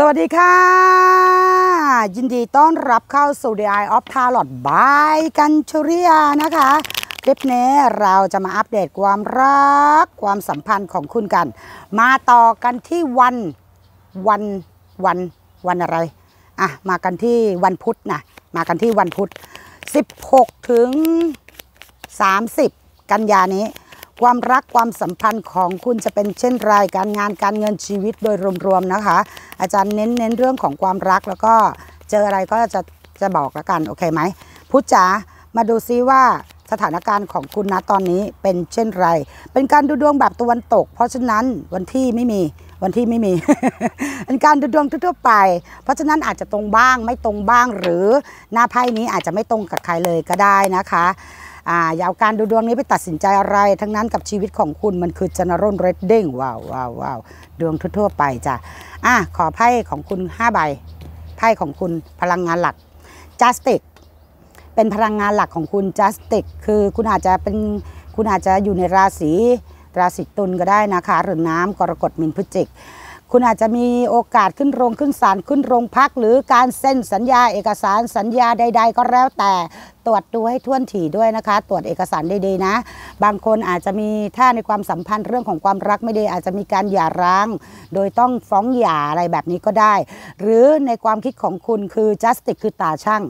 สวัสดีค่ะ ยินดีต้อนรับเข้าสู่ The Eye of Tarot by กันชริยานะคะ คลิปนี้เราจะมาอัปเดตความรักความสัมพันธ์ของคุณกัน มาต่อกันที่วันวันวันวันอะไร อ่ะ มากันที่วันพุธนะมากันที่วันพุธ16 ถึง 30 กันยานี้ ความรักความสัมพันธ์ของคุณจะเป็นเช่นไรการงานการเงินชีวิตโดยรวมๆนะคะอาจารย์เน้นเน้นเรื่องของความรักแล้วก็เจออะไรก็จะจะบอกแล้วกันโอเคไหมพุทธจ๋ามาดูซิว่าสถานการณ์ของคุณนะตอนนี้เป็นเช่นไร เป็นการดูดวงแบบตะวันตก เพราะฉะนั้นวันที่ไม่มีวันที่ไม่มีเป็นการดูดวงทั่วไป เพราะฉะนั้นอาจจะตรงบ้างไม่ตรงบ้าง หรือหน้าไพ่นี้อาจจะไม่ตรงกับใครเลยก็ได้นะคะอย่าเอาการดูดวงนี้ไปตัดสินใจอะไรทั้งนั้นกับชีวิตของคุณมันคือจนร่นเรดดิ้งว้าวว้าวว้าวดวงทั่วๆไปจ้ะอ่ะขอไพ่ของคุณ 5 ใบ ไพ่ของคุณพลังงานหลัก j u s t i c เป็นพลังงานหลักของคุณ j u s t i c คือคุณอาจจะเป็นคุณอาจจะอยู่ในราศีราศีตุลก็ได้นะคะหรือน้ำกรกฎมินพฤศจิกคุณอาจจะมีโอกาสขึ้นโรงขึ้นศาลขึ้นโรงพัก หรือการเซ็นสัญญาเอกสารสัญญาใดๆ ก็แล้วแต่ตรวจดูให้ท่วนถี่ด้วยนะคะ ตรวจเอกสารดีๆนะ บางคนอาจจะมีถ้าในความสัมพันธ์เรื่องของความรักไม่ไดีอาจจะมีการหย่าร้างโดยต้องฟ้องหย่าอะไรแบบนี้ก็ได้ หรือในความคิดของคุณคือ justice คือตาช่าง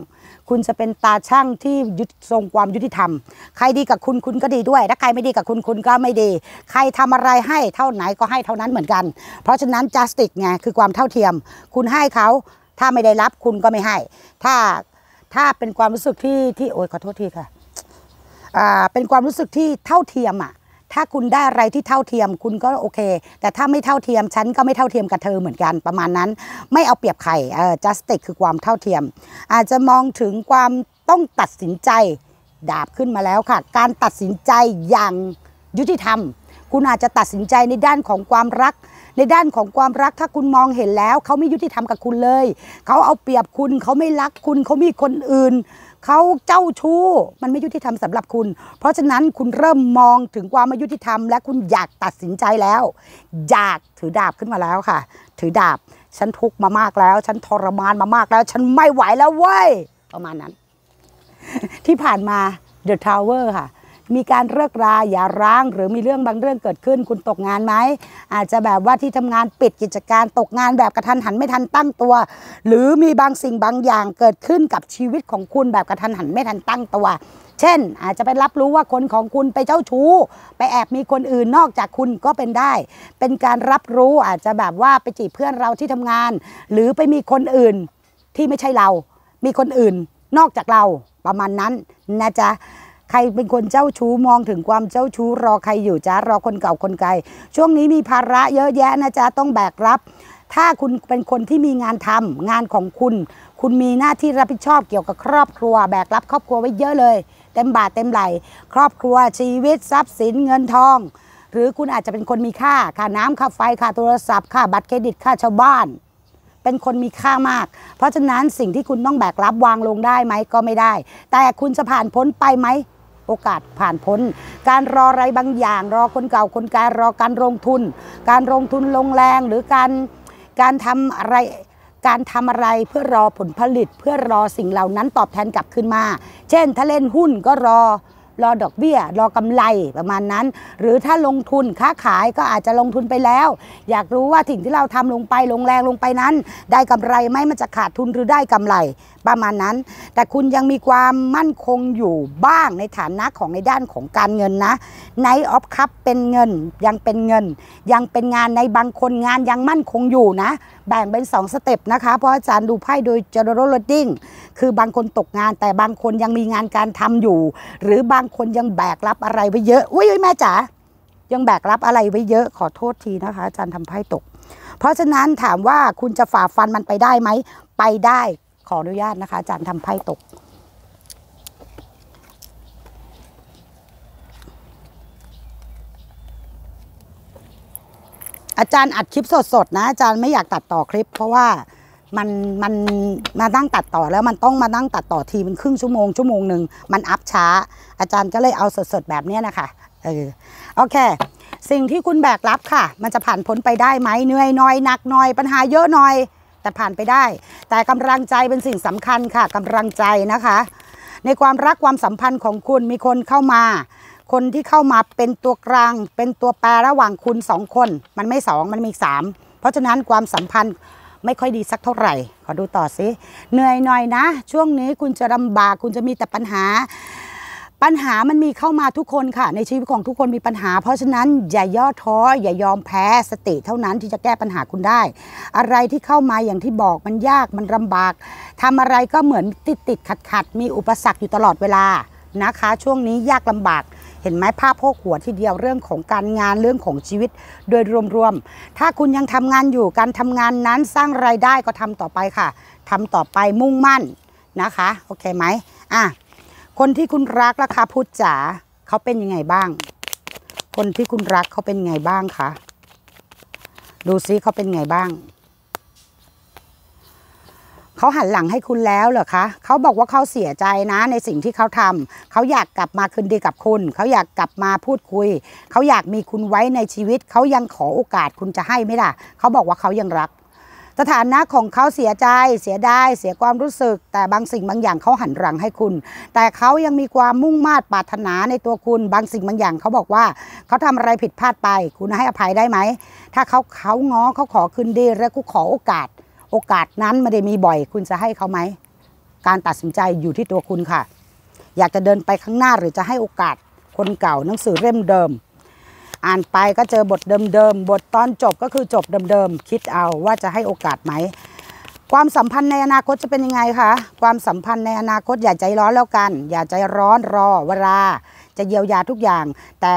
คุณจะเป็นตาช่างที่ยึดทรงความยุติธรรมใครดีกับคุณคุณก็ดีด้วยถ้าใครไม่ดีกับคุณคุณก็ไม่ดี ใครทำอะไรให้เท่าไหนก็ให้เท่านั้นเหมือนกัน เพราะฉะนั้น justice ไงคือความเท่าเทียม คุณให้เขาถ้าไม่ได้รับคุณก็ไม่ให้ ถ้า ถ้าเป็นความรู้สึกที่ที่โอ้ยขอโทษทีค่ะอ่าเป็นความรู้สึกที่เท่าเทียมอ่ะถ้าคุณได้อะไรที่เท่าเทียมคุณก็โอเค แต่ถ้าไม่เท่าเทียมฉันก็ไม่เท่าเทียมกับเธอเหมือนกันประมาณนั้นไม่เอาเปรียบใครเออ justice คือความเท่าเทียม อาจจะมองถึงความต้องตัดสินใจดาบขึ้นมาแล้วค่ะ การตัดสินใจอย่างยุติธรรม คุณอาจจะตัดสินใจในด้านของความรักในด้านของความรักถ้าคุณมองเห็นแล้ว เขาไม่ยุติธรรมกับคุณเลยเขาเอาเปรียบคุณเขาไม่รักคุณเขามีคนอื่นเขาเจ้าชู้มันไม่ยุติธรรมสำหรับคุณ เพราะฉะนั้นคุณเริ่มมองถึงความไม่ยุติธรรมและคุณอยากตัดสินใจแล้ว อยากถือดาบขึ้นมาแล้วค่ะ ถือดาบฉันทุกข์มามากแล้ว ฉันทรมานมามากแล้ว ฉันไม่ไหวแล้วเว้ยประมาณนั้น ที่ผ่านมา The Tower ค่ะมีการเลิกรา อย่าร้าง หรือมีเรื่องบางเรื่องเกิดขึ้น คุณตกงานไหม อาจจะแบบว่าที่ทำงานปิดกิจการ ตกงานแบบกระทันหันไม่ทันตั้งตัว หรือมีบางสิ่งบางอย่างเกิดขึ้นกับชีวิตของคุณแบบกระทันหันไม่ทันตั้งตัว เช่น อาจจะไปรับรู้ว่าคนของคุณไปเจ้าชู้ ไปแอบมีคนอื่นนอกจากคุณก็เป็นได้ เป็นการรับรู้อาจจะแบบว่าไปจีบเพื่อนเราที่ทำงาน หรือไปมีคนอื่นที่ไม่ใช่เรา มีคนอื่นนอกจากเราประมาณนั้นนะจ๊ะใครเป็นคนเจ้าชู้มองถึงความเจ้าชู้รอใครอยู่จ้ารอคนเก่าคนไกล ช่วงนี้มีภาระเยอะแยะนะจ้าต้องแบกรับ ถ้าคุณเป็นคนที่มีงานทำ งานของคุณ คุณมีหน้าที่รับผิดชอบเกี่ยวกับครอบครัว แบกรับครอบครัวไว้เยอะเลยเต็มบาทเต็มไหลครอบครัวชีวิตทรัพย์สินเงินทอง หรือคุณอาจจะเป็นคนมีค่าค่าน้ำค่าไฟค่าโทรศัพท์ค่าบัตรเครดิตค่าชาวบ้านเป็นคนมีค่ามาก เพราะฉะนั้นสิ่งที่คุณต้องแบกรับวางลงได้ไหมก็ไม่ได้ แต่คุณจะผ่านพ้นไปไหมโอกาสผ่านพ้นการรออะไรบางอย่าง รอคนเก่าคนแก่รอการลงทุน การลงทุนลงแรงหรือการการทำอะไรการทำอะไรเพื่อรอผลผลิตเพื่อรอสิ่งเหล่านั้นตอบแทนกลับขึ้นมา เช่นถ้าเล่นหุ้นก็รอรอดอกเบี้ย รอกำไรประมาณนั้น หรือถ้าลงทุนค้าขายก็อาจจะลงทุนไปแล้ว อยากรู้ว่าสิ่งที่เราทำลงไปลงแรงลงไปนั้น ได้กำไรไหมมันจะขาดทุนหรือได้กำไรประมาณนั้น แต่คุณยังมีความมั่นคงอยู่บ้างในฐานะของในด้านของการเงินนะไนออฟคัพเป็นเงินยังเป็นเงิน ยังเป็นงานในบางคนงานยังมั่นคงอยู่นะ แบ่งเป็น 2 สเต็ปนะคะ เพราะอาจารย์ดูไพ่โดยจ e ร์โรลดิ a d คือบางคนตกงาน แต่บางคนยังมีงานการทำอยู่ หรือบางคนยังแบกรับอะไรไว้เยอะอุ้ยแม่จ๋ายังแบกรับอะไรไว้เยอะ ขอโทษทีนะคะอาจารย์ทำไพ่ตก เพราะฉะนั้นถามว่าคุณจะฝ่าฟันมันไปได้ไหมไปได้ขออนุญาตนะคะอาจารย์ทำไพ่ตก อาจารย์อัดคลิปสดๆนะ อาจารย์ไม่อยากตัดต่อคลิปเพราะว่า มันมันมานั่งตัดต่อแล้วมันต้องมานั่งตัดต่อทีเป็นครึ่งชั่วโมงชั่วโมงหนึ่ง มันอัพช้า อาจารย์ก็เลยเอาสดๆแบบนี้นะคะเออโอเคสิ่งที่คุณแบกรับค่ะมันจะผ่านพ้นไปได้ไหมเหนื่อยน้อยหนักหน่อยปัญหาเยอะหน่อยแต่ผ่านไปได้ แต่กำลังใจเป็นสิ่งสำคัญค่ะ กำลังใจนะคะ ในความรักความสัมพันธ์ของคุณมีคนเข้ามา คนที่เข้ามาเป็นตัวกลาง เป็นตัวแปรระหว่างคุณสองคน มันไม่สองมันมีสามเพราะฉะนั้นความสัมพันธ์ไม่ค่อยดีสักเท่าไหร่ ขอดูต่อสิเหนื่อยหน่อยนะ ช่วงนี้คุณจะลำบากคุณจะมีแต่ปัญหาปัญหามันมีเข้ามาทุกคนค่ะ ในชีวิตของทุกคนมีปัญหาเพราะฉะนั้นอย่าย่อท้อ อย่ายอมแพ้สติเท่านั้นที่จะแก้ปัญหาคุณได้ อะไรที่เข้ามาอย่างที่บอกมันยากมันลาบาก ทำอะไรก็เหมือนติดติดขัดขัดมีอุปสรรคอยู่ตลอดเวลานะคะ ช่วงนี้ยากลำบาก เห็นไหมภาพโพกหัวทีเดียวเรื่องของการงานเรื่องของชีวิตโดยรวมๆถ้าคุณยังทำงานอยู่การทำงานนั้นสร้างไรายได้ก็ทำต่อไปค่ะ ทำต่อไปมุ่งมั่นนะคะ โอเคไหมอ่ะคนที่คุณรักราคาพุทธจ๋าเขาเป็นยังไงบ้าง คนที่คุณรักเขาเป็นยังไงบ้างคะ ดูซิเขาเป็นไงบ้าง เขาหันหลังให้คุณแล้วเหรอคะ เขาบอกว่าเขาเสียใจนะในสิ่งที่เขาทำ เขาอยากกลับมาคืนดีกับคุณ เขาอยากกลับมาพูดคุย เขาอยากมีคุณไว้ในชีวิต เขายังขอโอกาสคุณจะให้ไหมล่ะ เขาบอกว่าเขายังรักสถานะของเขาเสียใจเสียดายเสียความรู้สึก แต่บางสิ่งบางอย่างเขาหันหลังให้คุณ แต่เขายังมีความมุ่งมา่ปรารถนาในตัวคุณ บางสิ่งบางอย่าง เขาบอกว่า เขาทำอะไรผิดพลาดไป คุณให้อภัยได้ไหมถ้าเขาเขาง้อเขาขอคืนดีและกูขอโอกาส โอกาสนั้นไม่ได้มีบ่อย คุณจะให้เขาไหมการตัดสินใจอยู่ที่ตัวคุณค่ะ อยากจะเดินไปข้างหน้าหรือจะให้โอกาส คนเก่าหนังสือเล่มเดิมอ่านไปก็เจอบทเดิมๆ บทตอนจบก็คือจบเดิมๆ คิดเอาว่าจะให้โอกาสไหม ความสัมพันธ์ในอนาคตจะเป็นยังไงคะ ความสัมพันธ์ในอนาคตอย่าใจร้อนแล้วกัน อย่าใจร้อนรอเวลาจะเยียวยาทุกอย่าง แต่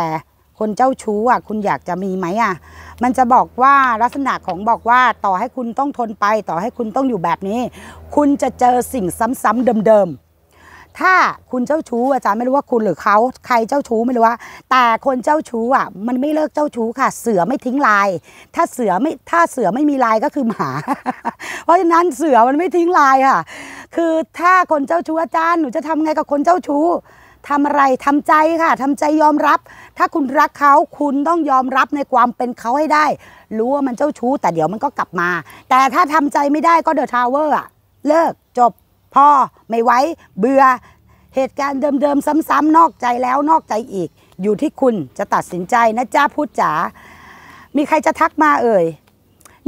คนเจ้าชู้อ่ะคุณอยากจะมีไหมอ่ะ มันจะบอกว่าลักษณะของบอกว่าต่อให้คุณต้องทนไป ต่อให้คุณต้องอยู่แบบนี้ คุณจะเจอสิ่งซ้ำๆเดิมๆถ้าคุณเจ้าชู้อาจารย์ไม่รู้ว่าคุณหรือเขาใครเจ้าชู้ไม่รู้ว่า แต่คนเจ้าชู้อ่ะมันไม่เลิกเจ้าชู้ค่ะ เสือไม่ทิ้งลาย ถ้าเสือไม่ถ้าเสือไม่มีลายก็คือหมาเพราะฉะนั้นเสือมันไม่ทิ้งลายค่ะคือถ้าคนเจ้าชู้อาจารย์หนูจะทำไงกับคนเจ้าชู้ทำอะไรทำใจค่ะทำใจยอมรับ ถ้าคุณรักเขาคุณต้องยอมรับในความเป็นเขาให้ได้ รู้ว่ามันเจ้าชู้แต่เดี๋ยวมันก็กลับมา แต่ถ้าทำใจไม่ได้ก็เดอะทาวเวอร์อะเลิกจบพอไม่ไววเบื่อเหตุการณ์เดิมๆ ซ้ำๆนอกใจแล้วนอกใจอีก อยู่ที่คุณจะตัดสินใจนะจ้าพูดจ๋า มีใครจะทักมาเอ่ย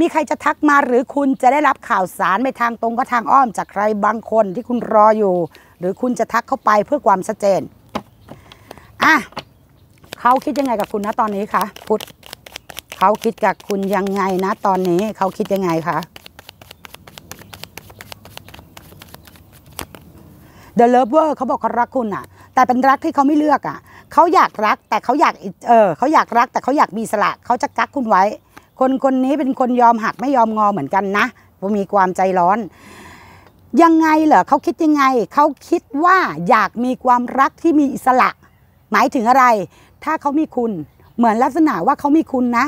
มีใครจะทักมาหรือคุณจะได้รับข่าวสารไปทางตรงก็ทางอ้อม จากใครบางคนที่คุณรออยู่ หรือคุณจะทักเข้าไปเพื่อความชัดเจนอ่ะเขาคิดยังไงกับคุณนะตอนนี้คะพุทธเขาคิดกับคุณยังไงนะตอนนี้ เขาคิดยังไงคะ The Lover เขาบอกเขารักคุณอ่ะ แต่เป็นรักที่เขาไม่เลือกอ่ะเขาอยากรักแต่เขาอยาก เออเขาอยากรักแต่เขาอยากมีสละเขาจะกักคุณไว้ คนคนนี้เป็นคนยอมหักไม่ยอมงอเหมือนกันนะมีความใจร้อน ยังไงเหรอเขาคิดยังไง เขาคิดว่าอยากมีความรักที่มีอิสระ หมายถึงอะไร ถ้าเขามีคุณ เหมือนลักษณะว่าเขามีคุณนะ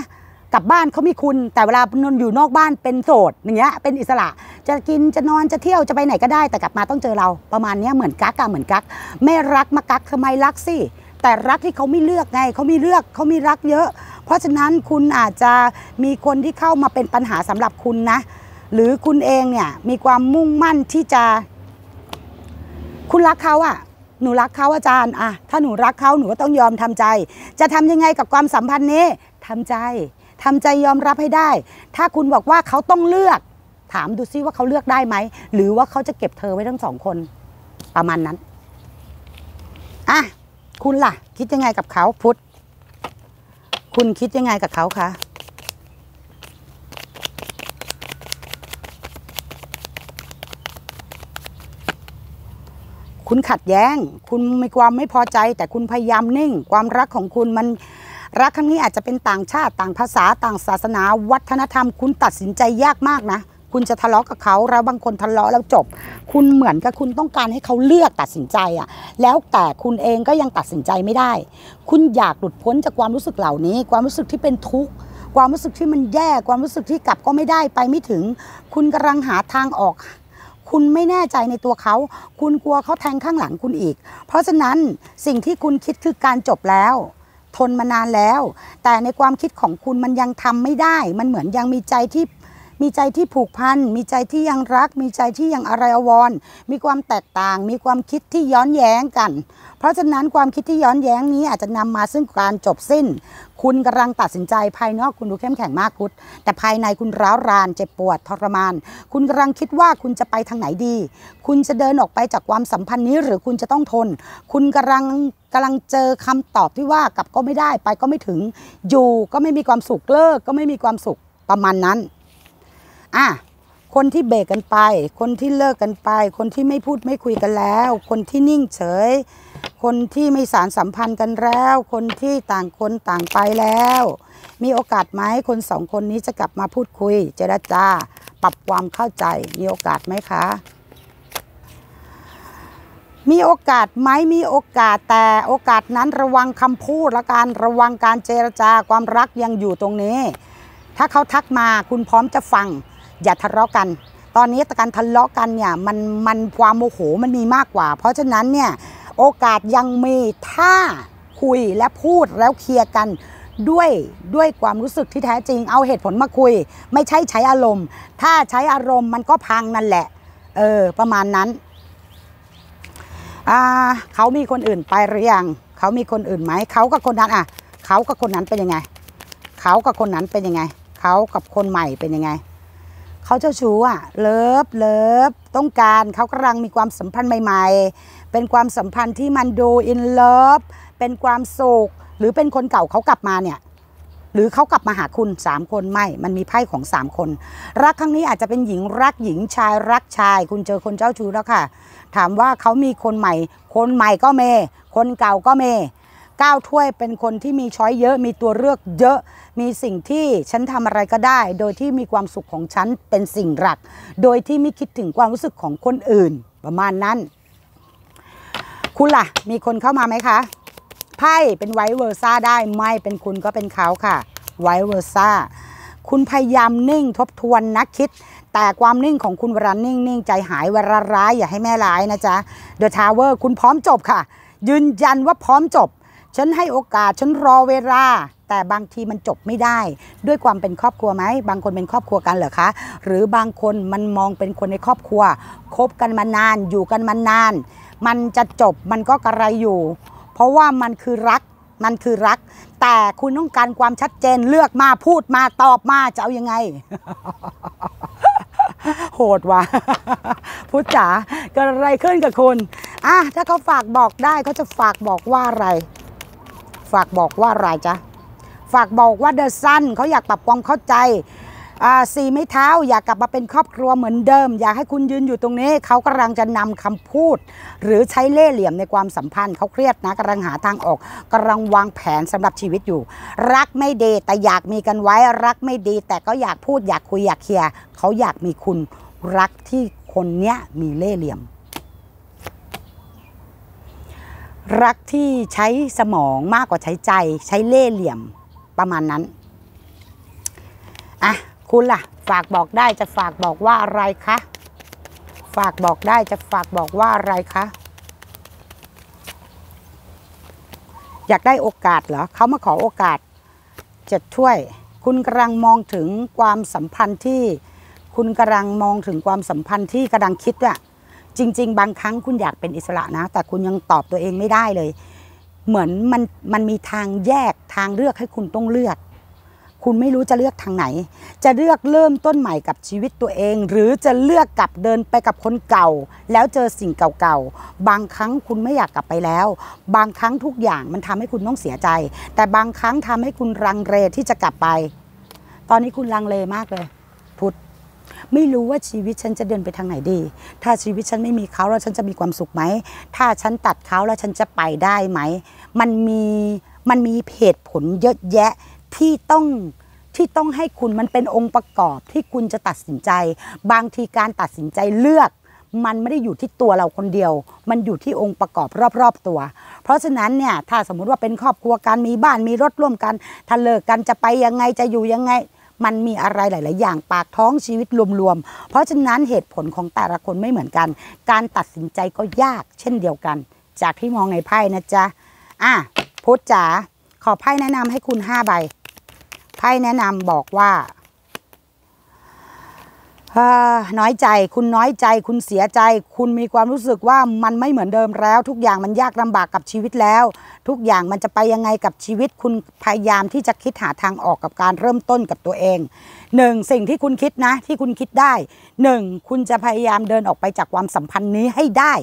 กลับบ้านเขามีคุณแต่เวลานนอยู่นอกบ้านเป็นโสดอย่างเงี้ยเป็นอิสระจะกินจะนอนจะเที่ยวจะไปไหนก็ได้แต่กลับมาต้องเจอเราประมาณนี้เหมือน กักันเหมือนกักไม่รักมากักทำไมรักสิแต่รักที่เขาไม่เลือกไงเขาไม่เลือกเขาไม่รักเยอะ เพราะฉะนั้นคุณอาจจะมีคนที่เข้ามาเป็นปัญหาสำหรับคุณนะ หรือคุณเองเนี่ยมีความมุ่งมั่นที่จะ คุณรักเขาอะหนูรักเขาอาจารย์อะถ้าหนูรักเขาหนูก็ต้องยอมทำใจ จะทำยังไงกับความสัมพันธ์นี้ทำใจทำใจยอมรับให้ได้ ถ้าคุณบอกว่าเขาต้องเลือก ถามดูซิว่าเขาเลือกได้ไหม หรือว่าเขาจะเก็บเธอไว้ทั้งสองคน ประมาณนั้นอ่ะคุณล่ะ คิดยังไงกับเขาพุทธคุณคิดยังไงกับเขาคะ คุณขัดแย้ง คุณมีความไม่พอใจ แต่คุณพยายามนิ่ง ความรักของคุณมันรักครั้งนี้อาจจะเป็นต่างชาติต่างภาษาต่างศาสนาวัฒนธรรม คุณตัดสินใจยากมากนะ คุณจะทะเลาะกับเขาแล้วบางคนทะเลาะแล้วจบ คุณเหมือนกับคุณต้องการให้เขาเลือกตัดสินใจอ่ะแล้วแต่คุณเองก็ยังตัดสินใจไม่ได้ คุณอยากหลุดพ้นจากความรู้สึกเหล่านี้ ความรู้สึกที่เป็นทุกข์ความรู้สึกที่มันแย่ความรู้สึกที่กลับก็ไม่ได้ไปไม่ถึง คุณกำลังหาทางออก คุณไม่แน่ใจในตัวเขา คุณกลัวเขาแทงข้างหลังคุณอีก เพราะฉะนั้นสิ่งที่คุณคิดคือการจบแล้วทนมานานแล้ว แต่ในความคิดของคุณมันยังทำไม่ได้ มันเหมือนยังมีใจที่มีใจที่ผูกพันมีใจที่ยังรัก มีใจที่ยังอะไรอวรมีความแตกต่าง มีความคิดที่ย้อนแย้งกัน เพราะฉะนั้นความคิดที่ย้อนแย้งนี้อาจจะนำมาซึ่งการจบสิ้น คุณกำลังตัดสินใจภายนอกคุณดูเข้มแข็งมากคุณแต่ภายในคุณร้าวรานเจ็บปวดทรมาน คุณกำลังคิดว่าคุณจะไปทางไหนดี คุณจะเดินออกไปจากความสัมพันธ์นี้หรือคุณจะต้องทน คุณกำลังกำลังเจอคำตอบที่ว่ากลับก็ไม่ได้ไปก็ไม่ถึง อยู่ก็ไม่มีความสุขเลิกก็ไม่มีความสุขประมาณนั้นอ่ะคนที่เบรกกันไป คนที่เลิกกันไป คนที่ไม่พูดไม่คุยกันแล้ว คนที่นิ่งเฉย คนที่ไม่สารสัมพันธ์กันแล้ว คนที่ต่างคนต่างไปแล้ว มีโอกาสไหมคนสองคนนี้จะกลับมาพูดคุยเจรจาปรับความเข้าใจมีโอกาสไหมคะมีโอกาสไหมมีโอกาสแต่โอกาสนั้นระวังคำพูดและการระวังการเจรจาความรักยังอยู่ตรงนี้ ถ้าเขาทักมาคุณพร้อมจะฟังอย่าทะเลาะกัน ตอนนี้การทะเลาะกันเนี่ยมันมันความโมโหมันมีมากกว่า เพราะฉะนั้นเนี่ย โอกาสยังมีถ้าคุยและพูดแล้วเคลียร์กัน ด้วยด้วยความรู้สึกที่แท้จริง เอาเหตุผลมาคุย ไม่ใช่ใช้อารมณ์ ถ้าใช้อารมณ์มันก็พังนั่นแหละเออประมาณนั้น่าเขามี คน อื่นไปหรือ ยังเขามี คน อื่นไหม เขากับคน นั้นอ่ะเขากับคน นั้น เป็น ยังไง เขากับคน นั้น เป็น ยังไงเขากับ คน ใหม่ เป็น ยังไงเขาเจ้า ชู้อ่ะเลิฟเลิฟต้องการเขากำลัง มี ความ สัมพันธ์ ใหม่ ๆ เป็น ความ สัมพันธ์ ที่ มัน ดู อินเลิฟ เป็น ความสุขหรือ เป็น คน เก่าเขากลับ มา เนี่ยหรือเขากลับมาหาคุณ 3 คนไม่ มันมีไพ่ของ 3 คน รักครั้งนี้อาจจะเป็นหญิงรักหญิงชายรักชาย คุณเจอคนเจ้าชู้แล้วค่ะ ถามว่าเขามีคนใหม่ คนใหม่ก็เมคนเก่าก็เมก้าวถ้วยเป็นคนที่มีช้อยเยอะ มีตัวเลือกเยอะ มีสิ่งที่ฉันทำอะไรก็ได้ โดยที่มีความสุขของฉันเป็นสิ่งหลัก โดยที่ไม่คิดถึงความรู้สึกของคนอื่นประมาณนั้น คุณล่ะ มีคนเข้ามาไหมคะไพ่เป็นไวเวอร์ซ่าได้ไม่เป็นคุณก็เป็นเขาค่ะไวเวอร์ซ่าคุณพยายามนิ่งทบทวนนักคิด แต่ความนิ่งของคุณวรานิ่งนิ่งใจหายวรร้ายอย่าให้แม่ร้ายนะจ๊ะเดอะทาวเวอร์คุณพร้อมจบค่ะ ยืนยันว่าพร้อมจบ ฉันให้โอกาสฉันรอเวลา แต่บางทีมันจบไม่ได้ ด้วยความเป็นครอบครัวไหมบางคนเป็นครอบครัวกันเหรอคะหรือบางคนมันมองเป็นคนในครอบครัว คบกันมานานอยู่กันมานาน มันจะจบมันก็กระไรอยู่เพราะว่ามันคือรัก มันคือรัก แต่คุณต้องการความชัดเจนเลือกมาพูดมาตอบมาจะเอายังไง โหดว่ะพุทธจ๋าเกิดอะไรขึ้นกับคุณอ่ะถ้าเขาฝากบอกได้เขาจะฝากบอกว่าอะไร ฝากบอกว่าอะไรจ๊ะ ฝากบอกว่าเดอะซันเขาอยากปรับความเข้าใจสี่ไม่เท้าอยากกลับมาเป็นครอบครัวเหมือนเดิม อยากให้คุณยืนอยู่ตรงนี้เขากำลังจะนำคำพูด หรือใช้เล่ห์เหลี่ยมในความสัมพันธ์เขาเครียดนะกำลังหาทางออกกำลังวางแผนสำหรับชีวิตอยู่ รักไม่ดีแต่อยากมีกันไว้รักไม่ดีแต่ก็อยากพูดอยากคุยอยากเคลียร์เขาอยากมีคุณ รักที่คนเนี้ยมีเล่ห์เหลี่ยม รักที่ใช้สมองมากกว่าใช้ใจใช้เล่ห์เหลี่ยมประมาณนั้นอ่ะคุณล่ะฝากบอกได้จะฝากบอกว่าอะไรคะ ฝากบอกได้จะฝากบอกว่าอะไรคะ อยากได้โอกาสเหรอเขามาขอโอกาสเจ็ดถ้วยคุณกำลังมองถึงความสัมพันธ์ที่ คุณกำลังมองถึงความสัมพันธ์ที่กำลังคิดอะจริง ๆบางครั้งคุณอยากเป็นอิสระนะ แต่คุณยังตอบตัวเองไม่ได้เลย เหมือนมันมันมีทางแยกทางเลือกให้คุณต้องเลือกคุณไม่รู้จะเลือกทางไหน จะเลือกเริ่มต้นใหม่กับชีวิตตัวเอง หรือจะเลือกกลับเดินไปกับคนเก่า แล้วเจอสิ่งเก่าๆ บางครั้งคุณไม่อยากกลับไปแล้ว บางครั้งทุกอย่างมันทำให้คุณต้องเสียใจ แต่บางครั้งทำให้คุณรังเลที่จะกลับไป ตอนนี้คุณรังเลมากเลย พุทธไม่รู้ว่าชีวิตฉันจะเดินไปทางไหนดี ถ้าชีวิตฉันไม่มีเขาแล้วฉันจะมีความสุขไหมถ้าฉันตัดเขาแล้วฉันจะไปได้ไหมมันมีมันมีเหตุผลเยอะแยะที่ต้อง ที่ต้องให้คุณมันเป็นองค์ประกอบ ที่คุณจะตัดสินใจ บางทีการตัดสินใจเลือก มันไม่ได้อยู่ที่ตัวเราคนเดียว มันอยู่ที่องค์ประกอบรอบๆตัว เพราะฉะนั้นเนี่ยถ้าสมมุติว่าเป็นครอบครัวการมีบ้านมีรถร่วมกัน ทะเลิกกันจะไปยังไงจะอยู่ยังไง มันมีอะไรหลาย ๆ อย่าง ปากท้องชีวิตรวมๆเพราะฉะนั้นเหตุผลของแต่ละคนไม่เหมือนกัน การตัดสินใจก็ยาก เช่นเดียวกัน จากที่มองในไพ่นะจ๊ะอ่ะพุทธจ๋าขอไพ่แนะนำให้คุณห้าใบ ไพ่แนะนำบอกว่า น้อยใจ คุณน้อยใจ คุณเสียใจ คุณมีความรู้สึกว่ามันไม่เหมือนเดิมแล้ว ทุกอย่างมันยากลำบากกับชีวิตแล้ว ทุกอย่างมันจะไปยังไงกับชีวิต คุณพยายามที่จะคิดหาทางออกกับการเริ่มต้นกับตัวเองหนึ่งสิ่งที่คุณคิดนะ ที่คุณคิดได้หนึ่งคุณจะพยายามเดินออกไปจากความสัมพันธ์นี้ให้ได้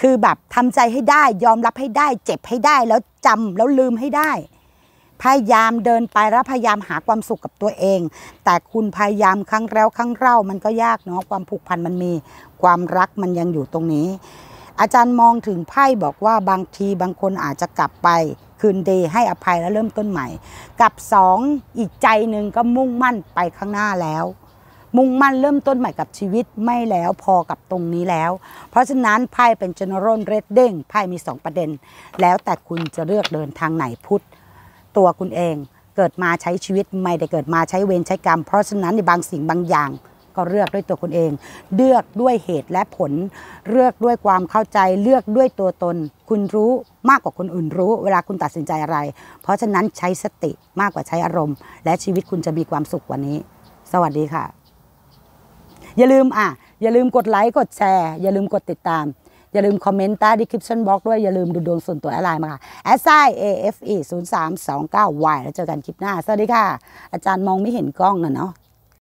คือแบบทำใจให้ได้ยอมรับให้ได้ เจ็บให้ได้แล้วจำแล้วลืมให้ได้ พยายามเดินไปแล้วพยายามหาความสุขกับตัวเอง แต่คุณพยายามครั้งแล้ว ครั้งเล่ามันก็ยากเนาะความผูกพันมันมี ความรักมันยังอยู่ตรงนี้ อาจารย์มองถึงไพ่บอกว่าบางทีบางคนอาจจะกลับไป คืนดีให้อภัยแล้วเริ่มต้นใหม่กับสองอีกใจหนึ่งก็มุ่งมั่นไปข้างหน้าแล้วมุ่งมั่นเริ่มต้นใหม่กับชีวิตไม่แล้วพอกับตรงนี้แล้ว เพราะฉะนั้นไพ่เป็นจ e ร e ร a l เรดเด้งไพ่มี 2 ประเด็น แล้วแต่คุณจะเลือกเดินทางไหนพุทธตัวคุณเองเกิดมาใช้ชีวิตไม่ได้เกิดมาใช้เวรใช้กรรม เพราะฉะนั้นในบางสิ่งบางอย่าง ก็เลือกด้วยตัวคุณเอง เลือกด้วยเหตุและผล เลือกด้วยความเข้าใจเลือกด้วยตัวตน คุณรู้มากกว่าคนอื่นรู้ เวลาคุณตัดสินใจอะไร เพราะฉะนั้นใช้สติมากกว่าใช้อารมณ์ และชีวิตคุณจะมีความสุขกว่านี้ สวัสดีค่ะอย่าลืมอ่ะ อย่าลืมกดไลค์กดแชร์ อย่าลืมกดติดตาม อย่าลืมคอมเมนต์ใต้ดีคริปชั่นบล็อกด้วย อย่าลืมดูดวงส่วนตัวอะไรมาค่ะแอสไซ AFE เก้า Y แล้วเจอกันคลิปหน้า สวัสดีค่ะ อาจารย์มองไม่เห็นกล้องนะเนาะ